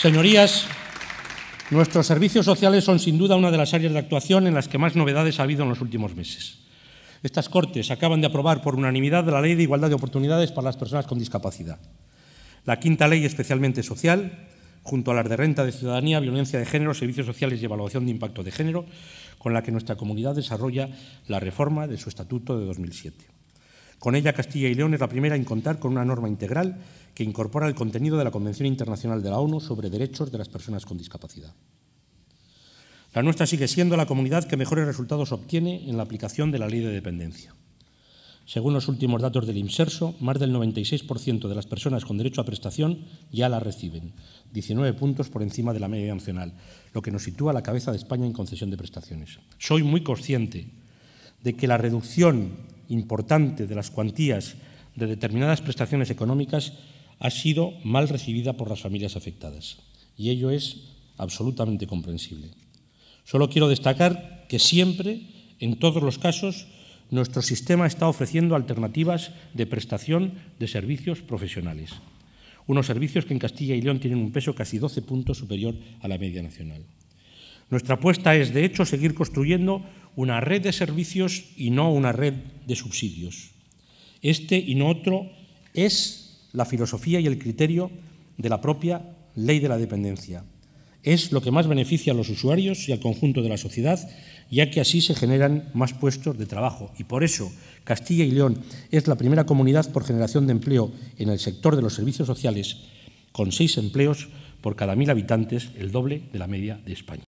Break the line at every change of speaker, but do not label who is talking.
Señorías, nuestros servicios sociales son sin duda una de las áreas de actuación en las que más novedades ha habido en los últimos meses. Estas Cortes acaban de aprobar por unanimidad la Ley de Igualdad de Oportunidades para las Personas con Discapacidad, la quinta ley especialmente social, junto a las de renta de ciudadanía, violencia de género, servicios sociales y evaluación de impacto de género, con la que nuestra comunidad desarrolla la reforma de su estatuto de 2007. Con ella, Castilla y León es la primera en contar con una norma integral que incorpora el contenido de la Convención Internacional de la ONU sobre Derechos de las Personas con Discapacidad. La nuestra sigue siendo la comunidad que mejores resultados obtiene en la aplicación de la ley de dependencia. Según los últimos datos del IMSERSO, más del 96% de las personas con derecho a prestación ya la reciben, 19 puntos por encima de la media nacional, lo que nos sitúa a la cabeza de España en concesión de prestaciones. Soy muy consciente de que la reducción importante de las cuantías de determinadas prestaciones económicas ha sido mal recibida por las familias afectadas. Y ello es absolutamente comprensible. Solo quiero destacar que siempre, en todos los casos, nuestro sistema está ofreciendo alternativas de prestación de servicios profesionales, unos servicios que en Castilla y León tienen un peso casi 12 puntos superior a la media nacional. Nuestra apuesta es, de hecho, seguir construyendo una red de servicios y no una red de subsidios. Este y no otro es la filosofía y el criterio de la propia ley de la dependencia. Es lo que más beneficia a los usuarios y al conjunto de la sociedad, ya que así se generan más puestos de trabajo. Y por eso Castilla y León es la primera comunidad por generación de empleo en el sector de los servicios sociales, con seis empleos por cada mil habitantes, el doble de la media de España.